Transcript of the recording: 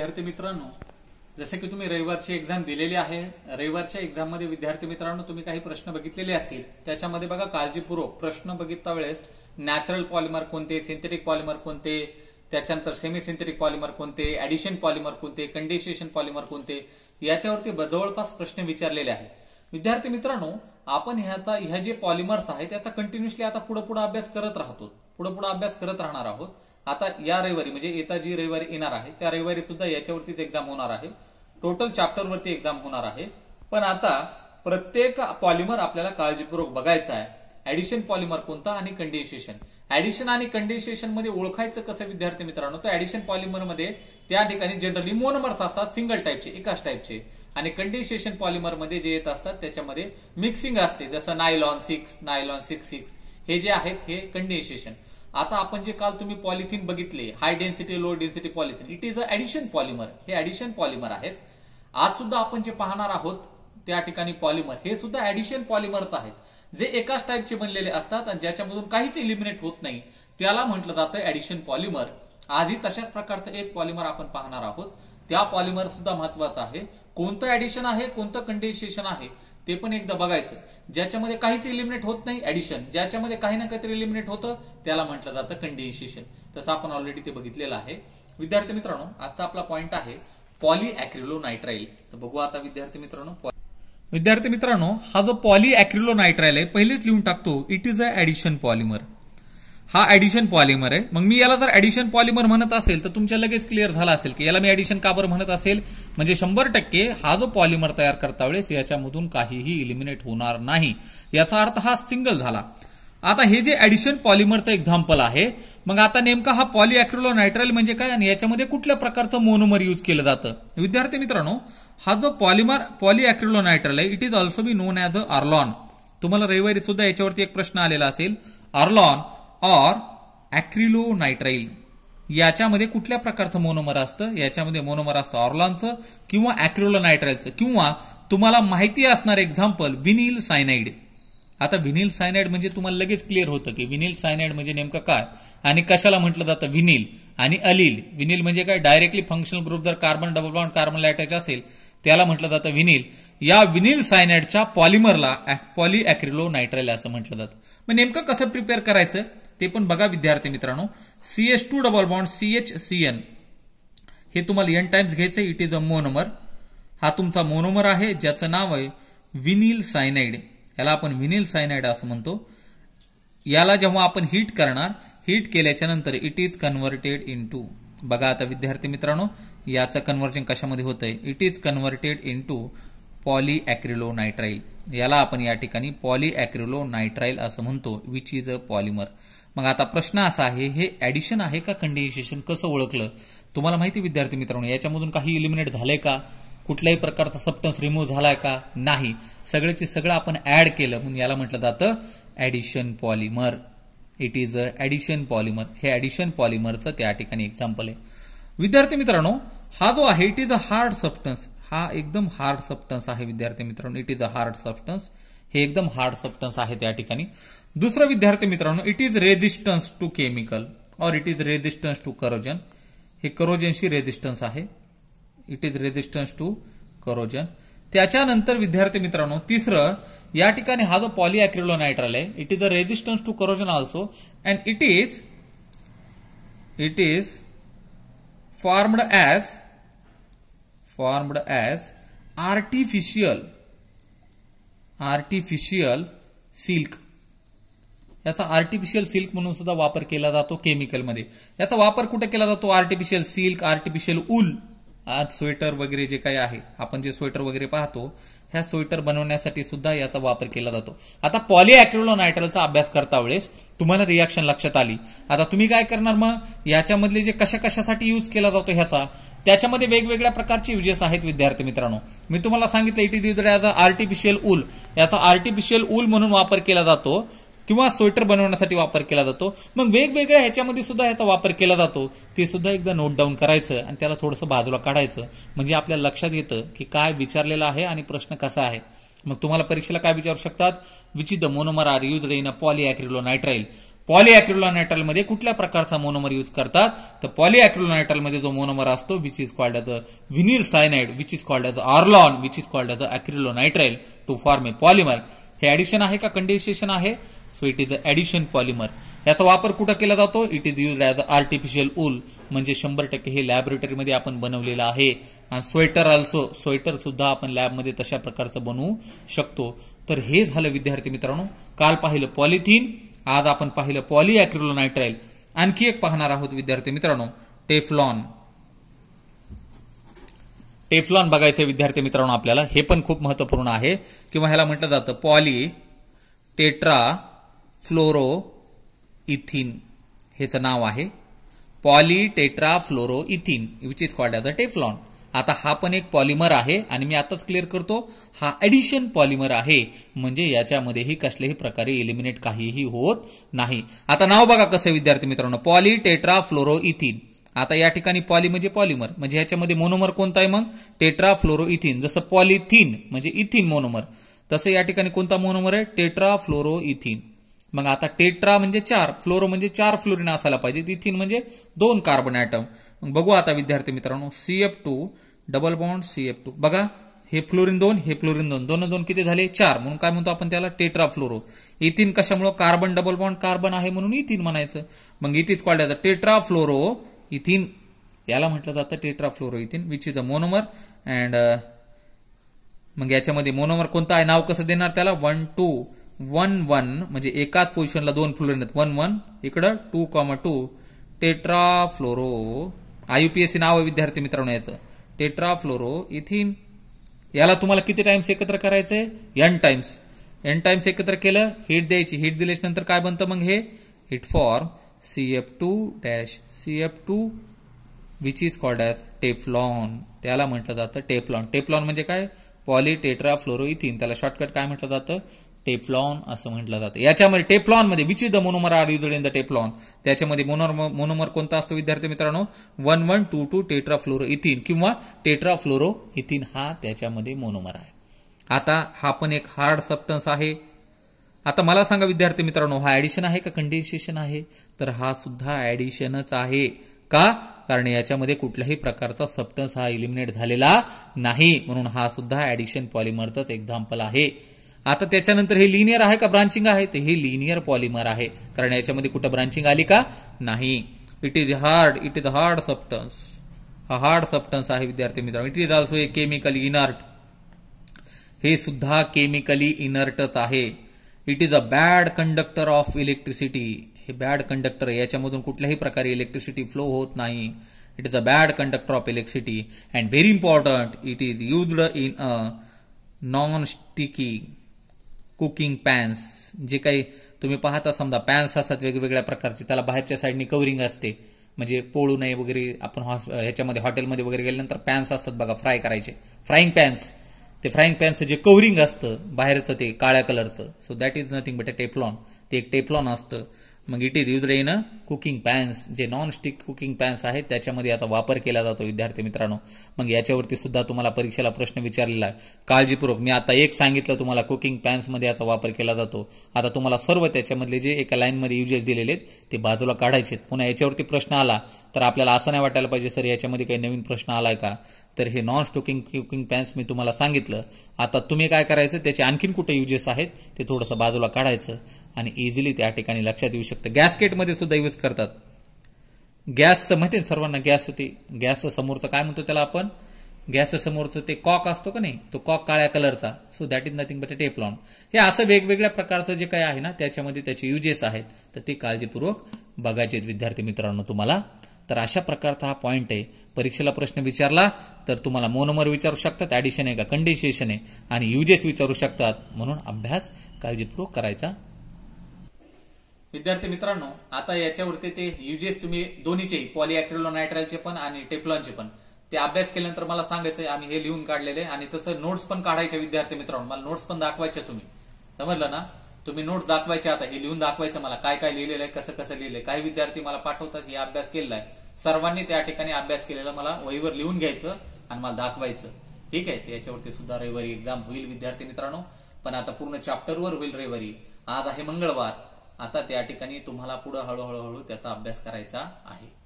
विद्यार्थी मित्रांनो जसे की तुम्ही रविवारची एक्झाम दिलेली आहे रविवारच्या एक्झाम मध्ये विद्यार्थी मित्रांनो तुम्ही काही प्रश्न बघितलेले असतील त्याच्यामध्ये बघा काळजीपूर्वक प्रश्न बघितता वेळेस नॅचरल पॉलिमर कोणते सिंथेटिक पॉलिमर कोणते त्याच्यानंतर सेमी सिंथेटिक पॉलिमर कोणते ऍडिशन पॉलिमर कोणते कंडिशिएशन पॉलिमर कोणते याच्यावरती जवळपास प्रश्न विचारलेले आहेत विद्यार्थी मित्रांनो आपण ह्याचा ह्या जे पॉलिमर्स आहेत त्याचा कंटिन्युअसली आता पुढे पुढे अभ्यास करत राहतो पुढे पुढे अभ्यास करत राहणार आहोत आता या रविवारी म्हणजे येता जी रविवारी येणार आहे त्या रविवारी सुद्धा याच्यावरतीच एक्झाम होणार आहे टोटल चॅप्टरवरती एक्झाम होणार आहे पण आता प्रत्येक पॉलिमर आपल्याला काळजीपूर्वक बघायचा आहे ऍडिशन पॉलिमर कोणता आणि कंडेन्सेशन ऍडिशन आणि कंडेन्सेशन मध्ये ओळखायचं कसं विद्यार्थी मित्रांनो तर ऍडिशन पॉलिमर मध्ये त्या ठिकाणी जनरली मोनोमर्स असतात सिंगल टाईपचे एकाच टाईपचे आणि कंडेन्सेशन पॉलिमर मध्ये जे येत असतात त्याच्यामध्ये मिक्सिंग असते जसं nylon six nylon six six हे जे आहेत हे कंडेन्सेशन आता आपण जे काल तुम्ही पॉलिथिन बघितले high density low density polythene it is a addition polymer हे ऍडिशन पॉलिमर आहेत आज सुद्धा आपण जे पाहणार आहोत त्या ठिकाणी पॉलिमर हे सुद्धा ऍडिशन पॉलिमरच आहेत जे एकाच टाईपचे बनलेले असतात आणि ज्याच्यामधून काहीच इलिमिनेट होत नाही त्याला म्हटलं जातं ऍडिशन पॉलिमर आजही तशाच प्रकारचं एक पॉलिमर आपण पाहणार आहोत त्या पॉलिमर सुद्धा महत्वाचं आहे कोणतं ऍडिशन आहे कोणतं कंडेन्सेशन आहे ते पण एकदा बघायचं ज्याच्यामध्ये काहीच इलिमिनेट होत नाही ऍडिशन ज्याच्यामध्ये काही ना काहीतरी इलिमिनेट होतं त्याला म्हटलं जातं कंडेन्सेशन तसं आपण ऑलरेडी ते बघितलेलं आहे विद्यार्थी मित्रांनो आजचा आपला पॉईंट आहे पॉली अॅक्रिलो नायट्राईल तर बघू आता विद्यार्थी मित्रांनो विद्यार्थी मित्रांनो हा जो पॉली अॅक्रिलो नायट्राईल आहे पहिलेच लिहून टाकतो it is a addition polymer हा ऍडिशन पॉलिमर आहे मग मी याला जर ऍडिशन पॉलिमर म्हणत असेल तर तुमच्या लगेच क्लिअर झाला असेल की याला मी ऍडिशन काबर म्हणत असेल म्हणजे शंभर टक्के हा जो पॉलिमर तयार करता वेळेस याच्यामधून काहीही इलिमिनेट होणार नाही याचा अर्थ हा सिंगल झाला आता हे जे ऍडिशन पॉलिमरचं एक्झाम्पल आहे मग आता नेमका हा पॉलिअॅक्रिलो म्हणजे काय आणि याच्यामध्ये कुठल्या प्रकारचं मोनोमर यूज केलं जातं विद्यार्थी मित्रांनो हा जो पॉलिमर पॉलिअॅक्रिलो नायट्राइल आहे it is also be known as a Orlon तुम्हाला रविवारी सुद्धा याच्यावरती एक प्रश्न आलेला असेल आर्लॉन और नायट्राईल याच्यामध्ये कुठल्या प्रकारचं मोनोमर असतं याच्यामध्ये मोनोमर असतं ऑर्लॉनचं किंवा नायट्राईलचं किंवा तुम्हाला माहिती असणार एक्झाम्पल विनिल सायनाईड आता विनिल सायनाईड म्हणजे तुम्हाला लगेच क्लिअर होतं की विनिल सायनाईड म्हणजे नेमकं काय आणि कशाला म्हटलं जातं विनिल आणि अलिल विनिल म्हणजे काय डायरेक्टली फंक्शनल ग्रुप जर कार्बन डबल बॉन्ड कार्बन लॅटॅच असेल त्याला म्हटलं जातं विनिल या विनिल सायनाईडच्या पॉलिमरला पॉली अॅक्रिलो नायट्राईल असं म्हटलं जातं मग नेमकं कसं प्रिपेअर करायचं ते पण बघा विद्यार्थी मित्रांनो C H two double bond C H C N हे तुम्हाला एन टाइम्स घ्यायचं इट इज अ मोनोमर हा तुमचा मोनोमर आहे ज्याचं नाव आहे विनिल सायनाइड याला आपण विनिल सायनाइड असं म्हणतो याला जेव्हा आपण हीट करणार हीट केल्याच्या नंतर it is converted into बघा आता विद्यार्थी मित्रांनो याचं कन्व्हर्जन कशामध्ये होतंय it is converted into poly याला आपण या ठिकाणी पॉली नायट्राईल असं म्हणतो विच इज अ पॉलिमर मग आता प्रश्न असा आहे हे ऍडिशन आहे का कंडेन्सेशन कसं ओळखलं तुम्हाला माहिती विद्यार्थी मित्रांनो याच्यामधून काही इलिमिनेट झालंय का कुठल्याही प्रकारचा सप्टन्स रिमूव्ह झालाय का नाही सगळ्याचे सगळं आपण ऍड केलं म्हणून याला म्हटलं जातं addition polymer it is a addition polymer हे ऍडिशन पॉलिमरचं त्या ठिकाणी एक्झाम्पल आहे विद्यार्थी मित्रांनो हा जो आहे it is a hard substance हा एकदम हार्ड सबस्टन्स आहे विद्यार्थी मित्रांनो it is a hard substance हे एकदम हार्ड सबस्टन्स आहे त्या ठिकाणी दुसरं विद्यार्थी मित्रांनो it is resistance to chemical और it is resistance to corrosion हे करोजनशी रेजिस्टन्स आहे it is resistance to corrosion त्याच्यानंतर विद्यार्थी मित्रांनो तिसरं या ठिकाणी हा जो नायट्रल आहे it is a resistance to corrosion also and it is it is formed as formed as artificial artificial silk याचा आर्टिफिशियल सिल्क म्हणून सुद्धा वापर केला जातो केमिकलमध्ये याचा वापर कुठे केला जातो artificial silk artificial wool sweater वगैरे जे काही आहे आपण जे स्वेटर वगैरे पाहतो ह्या स्वेटर बनवण्यासाठी सुद्धा याचा वापर केला जातो आता नायट्रलचा अभ्यास करता वेळेस तुम्हाला रिॲक्शन लक्षात आली आता तुम्ही काय करणार मग याच्यामधले जे कशा कशासाठी यूज केला जातो ह्याचा त्याच्यामध्ये वेगवेगळ्या प्रकारचे युजेस आहेत विद्यार्थी मित्रांनो मी तुम्हाला सांगितलं इटी दिवड्या आर्टिफिशियल उल याचा आर्टिफिशियल उल म्हणून वापर केला जातो किंवा स्वेटर बनवण्यासाठी वापर केला जातो मग वेगवेगळ्या ह्याच्यामध्ये सुद्धा याचा वापर केला जातो ते सुद्धा एकदा नोट डाऊन करायचं आणि त्याला थोडंसं बाजूला काढायचं म्हणजे आपल्या लक्षात येतं की काय विचारलेलं आहे आणि प्रश्न कसा आहे मग तुम्हाला परीक्षेला काय विचारू शकतात which is the monomer are use a poly nitrile मध्ये कुठल्या प्रकारचा मोनोमर यूज करतात तर मध्ये जो मोनोमर असतो which is called as a vinyl cyanide which is called as a Orlon which is called as a acrylonitrile to form a polymer हे addition आहे का कंडेन्सेशन आहे so it is a addition polymer याचा वापर कुठं केला जातो it is use as a artificial wool म्हणजे शंभर टक्के हे लॅबोरेटरीमध्ये आपण बनवलेलं आहे आणि स्वेटर ऑल्सो स्वेटर सुद्धा आपण लॅबमध्ये तशा प्रकारचं बनवू शकतो तर हे झालं विद्यार्थी मित्रांनो काल पाहिलं पॉलिथिन आज आपण पाहिलं पॉली पॉलीअॅक्रिलोनायट्राईल आणखी एक पाहणार आहोत विद्यार्थी मित्रांनो टेफलॉन टेफलॉन बघायचं विद्यार्थी मित्रांनो आपल्याला हे पण खूप महत्वपूर्ण आहे किंवा ह्याला म्हटलं जातं पॉली टेट्रा फ्लोरो इथिन हेचं नाव आहे poly tetra fluoro ethene which is called as a Teflon आता हा पण एक पॉलिमर आहे आणि मी आताच क्लिअर करतो हा ऍडिशन पॉलिमर आहे म्हणजे याच्यामध्येही कसल्याही प्रकारे एलिमिनेट काहीही होत नाही आता नाव बघा कसं विद्यार्थी मित्रांनो पॉली टेट्रा फ्लोरो इथिन आता या ठिकाणी पॉली म्हणजे पॉलिमर म्हणजे याच्यामध्ये मोनोमर कोणता आहे मग टेट्रा फ्लोरो इथिन जसं पॉलिथिन म्हणजे इथिन मोनोमर तसं या ठिकाणी कोणता मोनोमर आहे टेट्रा फ्लोरो इथिन मग आता टेट्रा म्हणजे चार फ्लोरो म्हणजे चार फ्लोरिन असायला पाहिजे इथिन म्हणजे दोन कार्बन ॲटम मग बघू आता विद्यार्थी मित्रांनो CF two double bond C F two बघा हे फ्लोरिन दोन हे फ्लोरिन दोन दोन दोन किती झाले चार म्हणून काय म्हणतो आपण त्याला टेट्रा फ्लोरो इथिन कशामुळे कार्बन डबल बॉन्ड कार्बन आहे म्हणून इथिन e म्हणायचं मग इथेच e कॉल जातं टेट्रा फ्लोरो इथिन याला म्हटलं जातं tetra fluoro ethene which is a monomer and मग याच्यामध्ये मोनोमर कोणता आहे नाव कसं देणार त्याला वन टू वन वन म्हणजे एकाच पोझिशनला दोन फ्लोरिन आहेत वन वन इकडं two comma two tetra fluoro IUPAC नाव विद्यार्थी मित्रांनो याचं टेट्रा फ्लोरो इथिन याला तुम्हाला किती टाइम्स एकत्र करायचंय एन टाइम्स एन टाइम्स एकत्र केलं हिट द्यायची हिट दिल्याच्या नंतर काय बनतं मग हे heat form C F two dash C F two which is called as Teflon त्याला म्हटलं जातं टेफलॉन टेफलॉन म्हणजे काय पॉली टेट्रा फ्लोरो इथिन त्याला शॉर्टकट काय म्हटलं जातं टेप्लॉन असं म्हटलं जातं याच्यामध्ये टेप्लॉन मध्ये which is the monomer are use in the Teflon त्याच्यामध्ये मोनोमर मोनोमर कोणता असतो विद्यार्थी मित्रांनो one one two two tetra fluoro ethene किंवा टेट्रा फ्लोरो इथिन हा त्याच्यामध्ये मोनोमर आहे आता हा पण एक हार्ड सप्टन्स आहे आता मला सांगा विद्यार्थी मित्रांनो हा ऍडिशन आहे का कंडेन्सेशन आहे तर हा सुद्धा ऍडिशनच आहे का कारण याच्यामध्ये कुठल्याही प्रकारचा सप्टन्स हा इलिमिनेट झालेला नाही म्हणून हा सुद्धा ऍडिशन पॉलिमरचाच एक्झाम्पल आहे आता त्याच्यानंतर हे लिनियर आहे का ब्रांचिंग आहे तर हे लिनियर पॉलिमर आहे कारण याच्यामध्ये कुठं ब्रांचिंग आली का नाही it is hard it is hard substance हा हार्ड सप्टन्स आहे विद्यार्थी मित्रांनो it is also a chemical inert हे सुद्धा केमिकली इनर्टच आहे it is a bad conductor of electricity हे बॅड कंडक्टर याच्यामधून कुठल्याही प्रकारे इलेक्ट्रिसिटी फ्लो होत नाही it is a bad conductor of electricity and very important it is used in a non sticking cooking pans जे काही तुम्ही पाहता समजा पॅन्स असतात वेगवेगळ्या प्रकारचे त्याला बाहेरच्या साईडने कवरिंग असते म्हणजे पोळू नये वगैरे आपण ह्याच्यामध्ये हॉटेलमध्ये वगैरे गेल्यानंतर पॅन्स असतात बघा फ्राय करायचे फ्राईंग पॅन्स ते फ्राईंग पॅन्सचं जे कवरिंग असतं बाहेरचं ते काळ्या कलरचं so that is nothing but a Teflon ते एक टेफलॉन असतं मग it is use in a cooking pans जे नॉन स्टिक कुकिंग पॅन्स आहेत त्याच्यामध्ये आता वापर केला जातो विद्यार्थी मित्रांनो मग याच्यावरती सुद्धा तुम्हाला परीक्षेला प्रश्न विचारलेला आहे काळजीपूर्वक मी आता एक सांगितलं तुम्हाला कुकिंग पॅन्समध्ये याचा वापर केला जातो आता तुम्हाला सर्व त्याच्यामधले जे एका लाईनमध्ये युजेस दिलेले आहेत ते बाजूला काढायचे पुन्हा याच्यावरती प्रश्न आला तर आपल्याला असं नाही वाटायला पाहिजे सर याच्यामध्ये काही नवीन प्रश्न आलाय का तर हे नॉन स्टुकिंग कुकिंग पॅन्स मी तुम्हाला सांगितलं आता तुम्ही काय करायचं त्याचे आणखीन कुठे युजेस आहेत ते थोडंसं बाजूला काढायचं आणि इझिली त्या ठिकाणी लक्षात येऊ शकतं गॅसकेटमध्ये सुद्धा यूज करतात गॅसचं माहिती सर्वांना गॅस होते गॅसचं समोरचं काय म्हणतो त्याला आपण गॅस समोरचं ते कॉक असतो का नाही तो कॉक काळ्या कलरचा so that is nothing but a Teflon हे असं वेगवेगळ्या प्रकारचं जे काही आहे ना त्याच्यामध्ये त्याचे युजेस आहेत तर ते काळजीपूर्वक बघायचे विद्यार्थी मित्रांनो तुम्हाला तर अशा प्रकारचा हा पॉईंट आहे परीक्षेला प्रश्न विचारला तर तुम्हाला मोनोमर विचारू शकतात ॲडिशन आहे का कंडेन्सेशन आहे आणि युजेस विचारू शकतात म्हणून अभ्यास काळजीपूर्वक करायचा विद्यार्थी मित्रांनो आता याच्यावरती ते युजेस तुम्ही दोन्हीचे पॉलिअक्रिलोनायट्रायलचे पण आणि टेप्लॉनचे पण ते अभ्यास केल्यानंतर मला सांगायचंय आणि हे लिहून काढलेले आणि तसं नोट्स पण काढायचे विद्यार्थी मित्रांनो मला नोट्स पण दाखवायचे तुम्ही समजलं ना तुम्ही नोट्स दाखवायचे आता हे लिहून दाखवायचं मला काय काय लिहिलेलं आहे कसं कसं लिहिलंय काही विद्यार्थी मला पाठवतात हे अभ्यास केलेला आहे सर्वांनी त्या ठिकाणी अभ्यास केलेला मला वहीवर लिहून घ्यायचं आणि मला दाखवायचं ठीक आहे याच्यावरती सुद्धा रविवारी एक्झाम होईल विद्यार्थी मित्रांनो पण आता पूर्ण चॅप्टरवर होईल रविवारी आज आहे मंगळवार आता त्या ठिकाणी तुम्हाला पुढे हळूहळूहळू त्याचा अभ्यास करायचा आहे